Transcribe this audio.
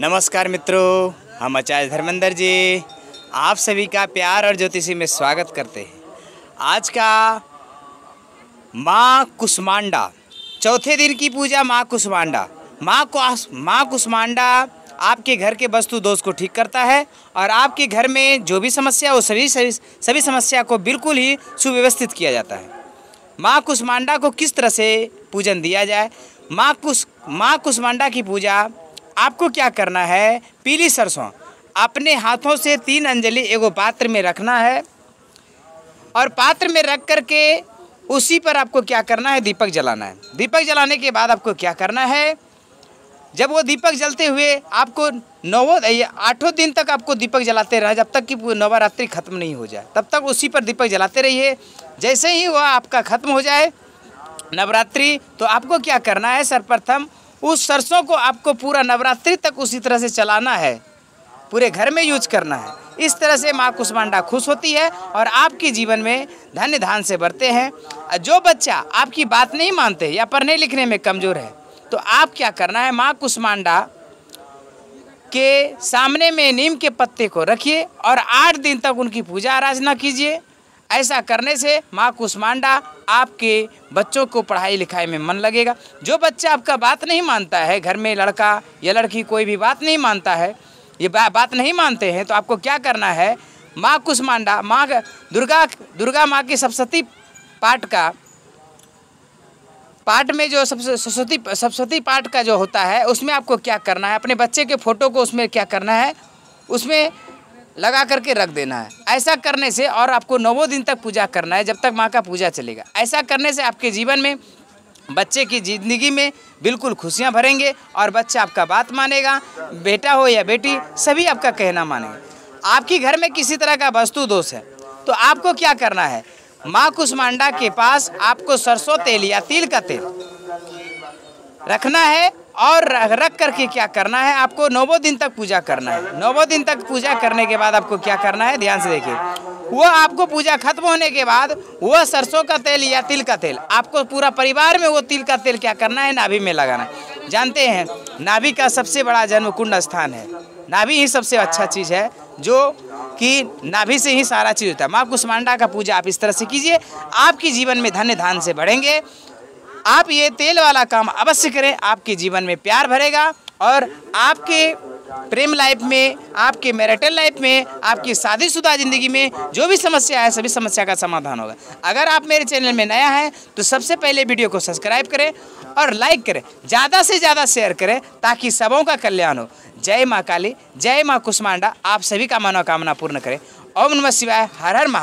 नमस्कार मित्रों हम आचार्य धर्मेंद्र जी आप सभी का प्यार और ज्योतिषी में स्वागत करते हैं आज का माँ कुष्मांडा चौथे दिन की पूजा माँ कुष्मांडा माँ को माँ कुष्मांडा आपके घर के वस्तु दोष को ठीक करता है और आपके घर में जो भी समस्या हो सभी सभी सभी समस्या को बिल्कुल ही सुव्यवस्थित किया जाता है माँ कुष्मांडा को किस तरह से पूजन दिया जाए माँ कुश माँ कुष्मांडा की पूजा आपको क्या करना है पीली सरसों अपने हाथों से तीन अंजलि एगो पात्र में रखना है और पात्र में रख कर के उसी पर आपको क्या करना है दीपक जलाना है दीपक जलाने के बाद आपको क्या करना है जब वो दीपक जलते हुए आपको नौ आठों दिन तक आपको दीपक जलाते रहा जब तक कि नवरात्रि खत्म नहीं हो जाए तब तक उसी पर दीपक जलाते रहिए जैसे ही वह आपका खत्म हो जाए नवरात्रि तो आपको क्या करना है सर्वप्रथम उस सरसों को आपको पूरा नवरात्रि तक उसी तरह से चलाना है पूरे घर में यूज करना है इस तरह से माँ कुष्मांडा खुश होती है और आपके जीवन में धन्य धान से बढ़ते हैं जो बच्चा आपकी बात नहीं मानते या पढ़ने लिखने में कमज़ोर है तो आप क्या करना है माँ कुष्मांडा के सामने में नीम के पत्ते को रखिए और आठ दिन तक उनकी पूजा आराधना कीजिए ऐसा करने से माँ कुष्मांडा आपके बच्चों को पढ़ाई लिखाई में मन लगेगा जो बच्चा आपका बात नहीं मानता है घर में लड़का या लड़की कोई भी बात नहीं मानता है ये बा, बात नहीं मानते हैं तो आपको क्या करना है माँ कुष्मांडा माँ दुर्गा दुर्गा माँ के सप्सती पाठ का पाठ में जो सबसे सरस्वती सरस्वती पाठ का जो होता है उसमें आपको क्या करना है अपने बच्चे के फ़ोटो को उसमें क्या करना है उसमें लगा करके रख देना है ऐसा करने से और आपको नौ दिन तक पूजा करना है जब तक माँ का पूजा चलेगा ऐसा करने से आपके जीवन में बच्चे की ज़िंदगी में बिल्कुल खुशियाँ भरेंगे और बच्चा आपका बात मानेगा बेटा हो या बेटी सभी आपका कहना मानेंगे आपकी घर में किसी तरह का वस्तु दोष है तो आपको क्या करना है माँ कुष्मांडा के पास आपको सरसों तेल या तिल का तेल रखना है और रख करके क्या करना है आपको नौवो दिन तक पूजा करना है नौवो दिन तक पूजा करने के बाद आपको क्या करना है ध्यान से देखिए वो आपको पूजा खत्म होने के बाद वह सरसों का तेल या तिल का तेल आपको पूरा परिवार में वो तिल का तेल क्या करना है नाभि में लगाना है जानते हैं नाभि का सबसे बड़ा जन्म कुंड स्थान है नाभि ही सबसे अच्छा चीज़ है जो कि नाभि से ही सारा चीज़ होता है माँ कुष्मांडा का पूजा आप इस तरह से कीजिए आपके जीवन में धन्य धान से बढ़ेंगे आप ये तेल वाला काम अवश्य करें आपके जीवन में प्यार भरेगा और आपके प्रेम लाइफ में आपके मैरिटल लाइफ में आपकी शादीशुदा ज़िंदगी में जो भी समस्या है सभी समस्या का समाधान होगा अगर आप मेरे चैनल में नया है तो सबसे पहले वीडियो को सब्सक्राइब करें और लाइक करें ज़्यादा से ज़्यादा शेयर करें ताकि सबों का कल्याण हो जय माँ काली जय माँ कुष्मांडा आप सभी का मनोकामना पूर्ण करें ओम नमः शिवाय हर हर